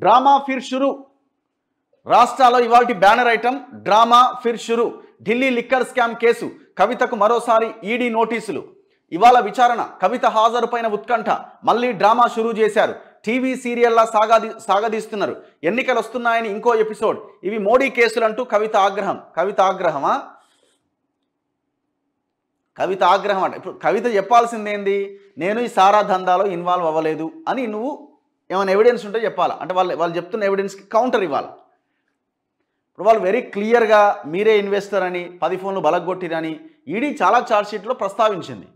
drama ఫిర్ షురు రాష్ట్రాల్లో ఇవాళ బ్యానర్ ఐటమ్ డ్రామా ఫిర్ షురు ఢిల్లీ లిక్కర్ స్కామ్ కేసు కవితకు మరోసారి ఈడీ నోటీసులు ఇవాళ విచారణ కవిత హాజరుపైన ఉత్కంఠ మళ్ళీ డ్రామా షురూ చేశారు టీవీ సీరియల్లా సాగాది సాగదీస్తున్నారు ఎన్నికలు వస్తున్నాయని ఇంకో ఎపిసోడ్ ఇవి మోడీ కేసులంటూ కవిత ఆగ్రహం కవిత ఆగ్రహమా కవిత ఆగ్రహం అంటే ఇప్పుడు కవిత చెప్పాల్సిందేంది నేను ఈ సారా దందాలో ఇన్వాల్వ్ అవ్వలేదు అని నువ్వు ఏమైనా ఎవిడెన్స్ ఉంటే చెప్పాలా అంటే వాళ్ళు వాళ్ళు చెప్తున్న ఎవిడెన్స్కి కౌంటర్ ఇవ్వాలి ఇప్పుడు వాళ్ళు వెరీ క్లియర్గా మీరే ఇన్వెస్టర్ అని పది ఫోన్లు బలగొట్టిరని ఈడీ చాలా ఛార్జ్షీట్లో ప్రస్తావించింది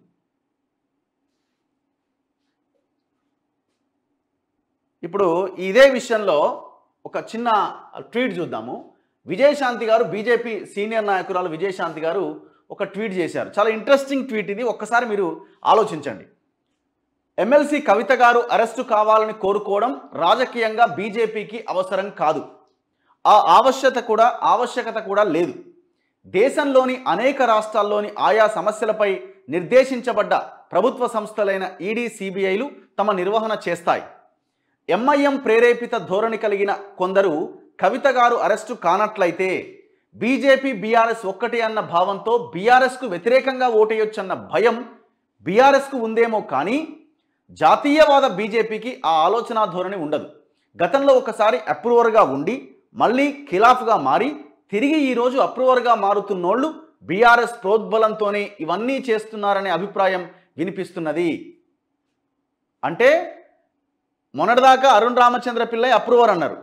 ఇప్పుడు ఇదే విషయంలో ఒక చిన్న ట్వీట్ చూద్దాము విజయశాంతి గారు బీజేపీ సీనియర్ నాయకురాలు విజయశాంతి గారు ఒక ట్వీట్ చేశారు చాలా ఇంట్రెస్టింగ్ ట్వీట్ ఇది ఒక్కసారి మీరు ఆలోచించండి ఎమ్మెల్సీ కవిత గారు అరెస్టు కావాలని కోరుకోవడం రాజకీయంగా బీజేపీకి అవసరం కాదు ఆ ఆవశ్యత కూడా ఆవశ్యకత కూడా లేదు దేశంలోని అనేక రాష్ట్రాల్లోని ఆయా సమస్యలపై నిర్దేశించబడ్డ ప్రభుత్వ సంస్థలైన ఈడీ సిబిఐలు తమ నిర్వహణ చేస్తాయి ఎంఐఎం ప్రేరేపిత ధోరణి కలిగిన కొందరు కవిత గారు అరెస్టు కానట్లయితే బీజేపీ బీఆర్ఎస్ ఒక్కటి అన్న భావంతో బీఆర్ఎస్కు వ్యతిరేకంగా ఓటేయొచ్చన్న భయం బీఆర్ఎస్కు ఉందేమో కానీ జాతీయవాద బీజేపీకి ఆ ఆలోచన ధోరణి ఉండదు గతంలో ఒకసారి అప్రూవర్గా ఉండి మళ్ళీ ఖిలాఫ్గా మారి తిరిగి ఈరోజు అప్రూవర్గా మారుతున్నోళ్ళు బీఆర్ఎస్ ప్రోద్బలంతోనే ఇవన్నీ చేస్తున్నారనే అభిప్రాయం వినిపిస్తున్నది అంటే మొన్నటిదాకా అరుణ్ రామచంద్ర పిల్లయ్య అప్రూవర్ అన్నారు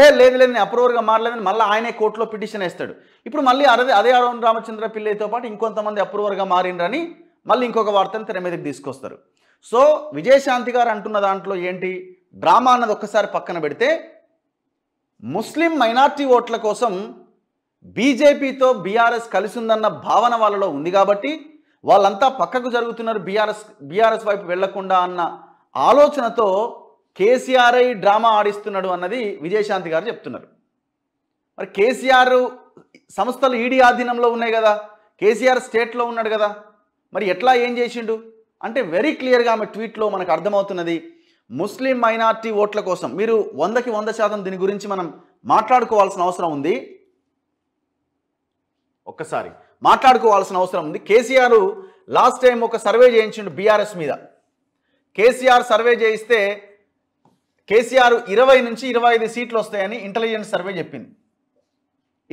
ఏ లేదు లేదు అప్రూవర్గా మారలేదని మళ్ళీ ఆయనే కోర్టులో పిటిషన్ వేస్తాడు ఇప్పుడు మళ్ళీ అదే అదే అరుణ్ రామచంద్ర పిల్లయ్యతో పాటు ఇంకొంతమంది అప్రూవర్గా మారిండ్రని మళ్ళీ ఇంకొక వార్తను తెర మీదకి తీసుకొస్తారు సో విజయశాంతి గారు అంటున్న దాంట్లో ఏంటి డ్రామా అన్నది ఒక్కసారి పక్కన పెడితే ముస్లిం మైనార్టీ ఓట్ల కోసం బీజేపీతో బీఆర్ఎస్ కలిసి ఉందన్న భావన వాళ్ళలో ఉంది కాబట్టి వాళ్ళంతా పక్కకు జరుగుతున్నారు బీఆర్ఎస్ బీఆర్ఎస్ వైపు వెళ్లకుండా అన్న ఆలోచనతో కేసీఆర్ఐ డ్రామా ఆడిస్తున్నాడు అన్నది విజయశాంతి గారు చెప్తున్నారు మరి కేసీఆర్ సంస్థలు ఈడీ ఆధీనంలో ఉన్నాయి కదా కేసీఆర్ స్టేట్లో ఉన్నాడు కదా మరి ఎట్లా ఏం చేసిండు అంటే వెరీ క్లియర్గా ఆమె ట్వీట్లో మనకు అర్థమవుతున్నది ముస్లిం మైనార్టీ ఓట్ల కోసం మీరు వందకి వంద శాతం దీని గురించి మనం మాట్లాడుకోవాల్సిన అవసరం ఉంది ఒక్కసారి మాట్లాడుకోవాల్సిన అవసరం ఉంది కేసీఆర్ లాస్ట్ టైం ఒక సర్వే చేయించిండు బీఆర్ఎస్ మీద కేసీఆర్ సర్వే చేయిస్తే కేసీఆర్ ఇరవై నుంచి ఇరవై ఐదు సీట్లు వస్తాయని ఇంటెలిజెన్స్ సర్వే చెప్పింది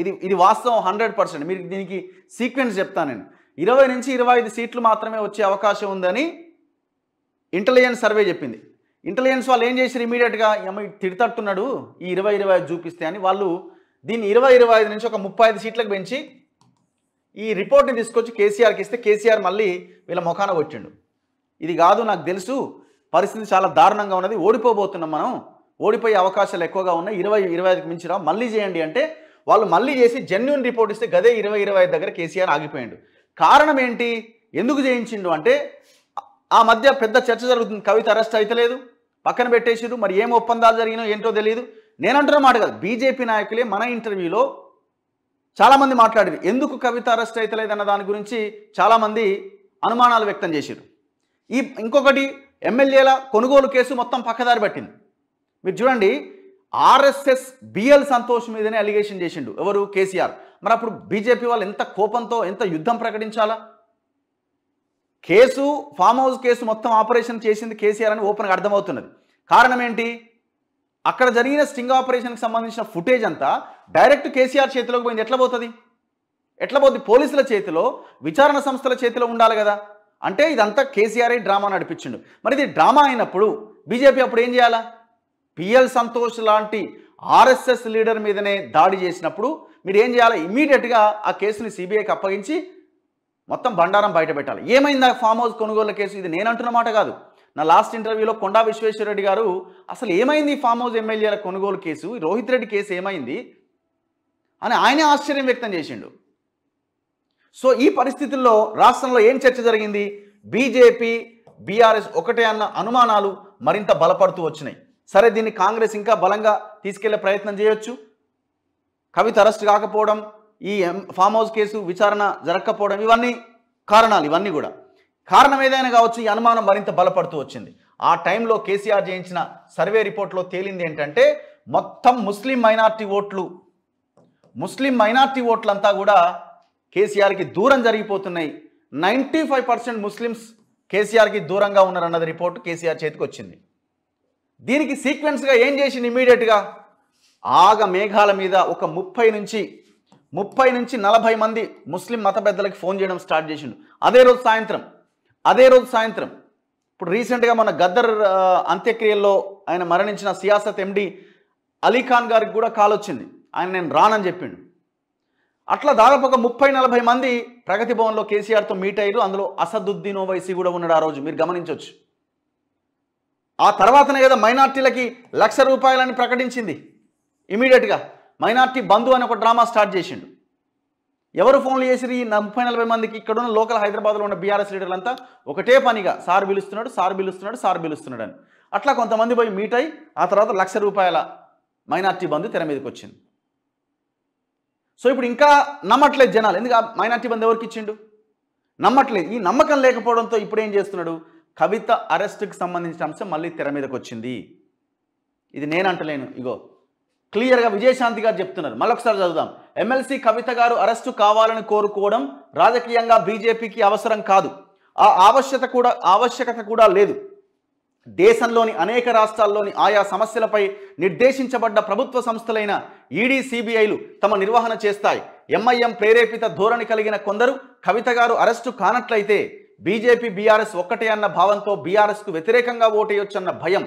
ఇది ఇది వాస్తవం హండ్రెడ్ పర్సెంట్ మీరు దీనికి సీక్వెన్స్ చెప్తాను నేను ఇరవై నుంచి ఇరవై ఐదు సీట్లు మాత్రమే వచ్చే అవకాశం ఉందని ఇంటెలిజెన్స్ సర్వే చెప్పింది ఇంటెలిజెన్స్ వాళ్ళు ఏం చేశారు ఇమీడియట్గా తిడతట్టున్నాడు ఈ ఇరవై ఇరవై ఐదు చూపిస్తే అని వాళ్ళు దీన్ని ఇరవై ఇరవై ఐదు నుంచి ఒక ముప్పై ఐదు సీట్లకు పెంచి ఈ రిపోర్ట్ని తీసుకొచ్చి కేసీఆర్కి ఇస్తే కేసీఆర్ మళ్ళీ వీళ్ళ ముఖాన వచ్చిండు ఇది కాదు నాకు తెలుసు పరిస్థితి చాలా దారుణంగా ఉన్నది ఓడిపోబోతున్నాం మనం ఓడిపోయే అవకాశాలు ఎక్కువగా ఉన్నాయి ఇరవై ఇరవై ఐదుకి మించి రా మళ్ళీ చేయండి అంటే వాళ్ళు మళ్ళీ చేసి జెన్యున్ రిపోర్ట్ ఇస్తే గదే ఇరవై ఇరవై దగ్గర కేసీఆర్ ఆగిపోయాడు కారణం ఏంటి ఎందుకు చేయించిండు అంటే ఆ మధ్య పెద్ద చర్చ జరుగుతుంది కవిత అరెస్ట్ అయితలేదు పక్కన పెట్టేసిడు మరి ఏం ఒప్పందాలు జరిగినో ఏంటో తెలియదు అంటున్న మాట కాదు బీజేపీ నాయకులే మన ఇంటర్వ్యూలో చాలామంది మాట్లాడారు ఎందుకు కవిత అరెస్ట్ అయితలేదన్న దాని గురించి చాలామంది అనుమానాలు వ్యక్తం చేశారు ఈ ఇంకొకటి ఎమ్మెల్యేల కొనుగోలు కేసు మొత్తం పక్కదారి పట్టింది మీరు చూడండి ఆర్ఎస్ఎస్ బిఎల్ సంతోష్ మీదనే అలిగేషన్ చేసిండు ఎవరు కేసీఆర్ మరి అప్పుడు బీజేపీ వాళ్ళు ఎంత కోపంతో ఎంత యుద్ధం ప్రకటించాలా కేసు ఫామ్ హౌస్ కేసు మొత్తం ఆపరేషన్ చేసింది కేసీఆర్ అని ఓపెన్గా అర్థమవుతున్నది కారణం ఏంటి అక్కడ జరిగిన స్టింగ్ ఆపరేషన్కి సంబంధించిన ఫుటేజ్ అంతా డైరెక్ట్ కేసీఆర్ చేతిలోకి పోయింది ఎట్లా పోతుంది ఎట్లా పోతుంది పోలీసుల చేతిలో విచారణ సంస్థల చేతిలో ఉండాలి కదా అంటే ఇదంతా కేసీఆర్ డ్రామా నడిపించిండు మరి ఇది డ్రామా అయినప్పుడు బీజేపీ అప్పుడు ఏం చేయాలా పిఎల్ సంతోష్ లాంటి ఆర్ఎస్ఎస్ లీడర్ మీదనే దాడి చేసినప్పుడు మీరు ఏం చేయాలి ఇమీడియట్గా ఆ కేసుని సిబిఐకి అప్పగించి మొత్తం బండారం బయట పెట్టాలి ఏమైంది ఆ ఫామ్ హౌస్ కొనుగోలు కేసు ఇది నేను అంటున్న మాట కాదు నా లాస్ట్ ఇంటర్వ్యూలో కొండా విశ్వేశ్వరరెడ్డి గారు అసలు ఏమైంది ఫామ్ హౌస్ ఎమ్మెల్యేల కొనుగోలు కేసు రోహిత్ రెడ్డి కేసు ఏమైంది అని ఆయనే ఆశ్చర్యం వ్యక్తం చేసిండు సో ఈ పరిస్థితుల్లో రాష్ట్రంలో ఏం చర్చ జరిగింది బీజేపీ బీఆర్ఎస్ ఒకటే అన్న అనుమానాలు మరింత బలపడుతూ వచ్చినాయి సరే దీన్ని కాంగ్రెస్ ఇంకా బలంగా తీసుకెళ్లే ప్రయత్నం చేయొచ్చు కవిత అరెస్ట్ కాకపోవడం ఈ ఫామ్ హౌస్ కేసు విచారణ జరగకపోవడం ఇవన్నీ కారణాలు ఇవన్నీ కూడా కారణం ఏదైనా కావచ్చు ఈ అనుమానం మరింత బలపడుతూ వచ్చింది ఆ టైంలో కేసీఆర్ చేయించిన సర్వే రిపోర్ట్లో తేలింది ఏంటంటే మొత్తం ముస్లిం మైనార్టీ ఓట్లు ముస్లిం మైనార్టీ ఓట్లంతా కూడా కేసీఆర్కి దూరం జరిగిపోతున్నాయి నైంటీ ఫైవ్ పర్సెంట్ ముస్లిమ్స్ కేసీఆర్కి దూరంగా ఉన్నారన్నది రిపోర్ట్ కేసీఆర్ చేతికి వచ్చింది దీనికి సీక్వెన్స్గా ఏం చేసింది ఇమీడియట్గా ఆగ మేఘాల మీద ఒక ముప్పై నుంచి ముప్పై నుంచి నలభై మంది ముస్లిం మత పెద్దలకి ఫోన్ చేయడం స్టార్ట్ చేసిండు అదే రోజు సాయంత్రం అదే రోజు సాయంత్రం ఇప్పుడు రీసెంట్గా మన గద్దర్ అంత్యక్రియల్లో ఆయన మరణించిన సియాసత్ ఎండి అలీఖాన్ గారికి కూడా కాల్ వచ్చింది ఆయన నేను రానని చెప్పిండు అట్లా దాదాపు ఒక ముప్పై నలభై మంది ప్రగతి భవన్లో కేసీఆర్తో మీట్ అయ్యారు అందులో అసదుద్దీన్ ఓవైసీ కూడా ఉన్నాడు ఆ రోజు మీరు గమనించవచ్చు ఆ తర్వాతనే కదా మైనార్టీలకి లక్ష రూపాయలని ప్రకటించింది ఇమీడియట్గా మైనార్టీ బంధు అని ఒక డ్రామా స్టార్ట్ చేసిండు ఎవరు ఫోన్లు చేసిరు ఈ ముప్పై నలభై మందికి ఇక్కడ ఉన్న లోకల్ హైదరాబాద్లో ఉన్న బీఆర్ఎస్ లీడర్లంతా ఒకటే పనిగా సార్ పిలుస్తున్నాడు సార్ పిలుస్తున్నాడు సార్ పిలుస్తున్నాడు అని అట్లా కొంతమంది పోయి మీట్ అయి ఆ తర్వాత లక్ష రూపాయల మైనార్టీ బంధు తెర మీదకి వచ్చింది సో ఇప్పుడు ఇంకా నమ్మట్లేదు జనాలు ఎందుకు మైనార్టీ బంధు ఎవరికి ఇచ్చిండు నమ్మట్లేదు ఈ నమ్మకం లేకపోవడంతో ఇప్పుడు ఏం చేస్తున్నాడు కవిత అరెస్టుకి సంబంధించిన అంశం మళ్ళీ తెర మీదకి వచ్చింది ఇది నేనంటలేను ఇగో క్లియర్గా విజయశాంతి గారు చెప్తున్నారు మరొకసారి చదువుదాం ఎమ్మెల్సీ కవిత గారు అరెస్టు కావాలని కోరుకోవడం రాజకీయంగా బీజేపీకి అవసరం కాదు ఆ ఆవశ్యత కూడా ఆవశ్యకత కూడా లేదు దేశంలోని అనేక రాష్ట్రాల్లోని ఆయా సమస్యలపై నిర్దేశించబడ్డ ప్రభుత్వ సంస్థలైన ఈడీ సిబిఐలు తమ నిర్వహణ చేస్తాయి ఎంఐఎం ప్రేరేపిత ధోరణి కలిగిన కొందరు కవిత గారు అరెస్టు కానట్లయితే బీజేపీ బీఆర్ఎస్ ఒక్కటే అన్న భావంతో బీఆర్ఎస్కు వ్యతిరేకంగా ఓటేయొచ్చన్న భయం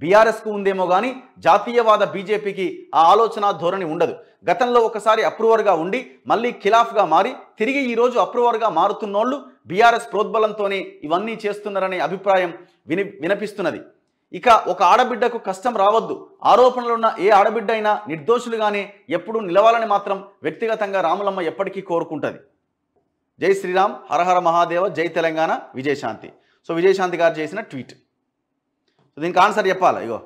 బీఆర్ఎస్కు ఉందేమో కానీ జాతీయవాద బీజేపీకి ఆ ఆలోచన ధోరణి ఉండదు గతంలో ఒకసారి అప్రూవర్గా ఉండి మళ్ళీ ఖిలాఫ్గా మారి తిరిగి ఈరోజు అప్రూవర్గా మారుతున్నోళ్ళు బీఆర్ఎస్ ప్రోద్బలంతోనే ఇవన్నీ చేస్తున్నారనే అభిప్రాయం విని వినిపిస్తున్నది ఇక ఒక ఆడబిడ్డకు కష్టం రావద్దు ఆరోపణలున్న ఏ ఆడబిడ్డ అయినా నిర్దోషులుగానే ఎప్పుడూ నిలవాలని మాత్రం వ్యక్తిగతంగా రాములమ్మ ఎప్పటికీ కోరుకుంటుంది జై శ్రీరామ్ హరహర మహాదేవ జై తెలంగాణ విజయశాంతి సో విజయశాంతి గారు చేసిన ట్వీట్ సో దీనికి ఆన్సర్ చెప్పాలి ఇగో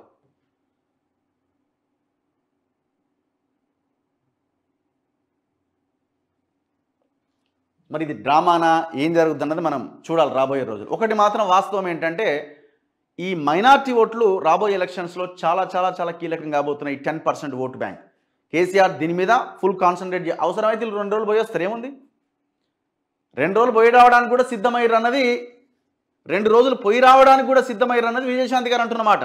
మరి ఇది డ్రామానా ఏం జరుగుతుందన్నది మనం చూడాలి రాబోయే రోజులు ఒకటి మాత్రం వాస్తవం ఏంటంటే ఈ మైనార్టీ ఓట్లు రాబోయే ఎలక్షన్స్లో చాలా చాలా చాలా కీలకం కాబోతున్నాయి ten percent vote bank KCR దీని మీద ఫుల్ కాన్సన్ట్రేట్ అవసరమైతే రెండు రోజులు పోయి వస్తారు ఏముంది రెండు రోజులు పోయి రావడానికి కూడా సిద్ధమయ్యారు అన్నది రెండు రోజులు పోయి రావడానికి కూడా సిద్ధమయ్యారు అన్నది విజయశాంతి గారు అంటున్నమాట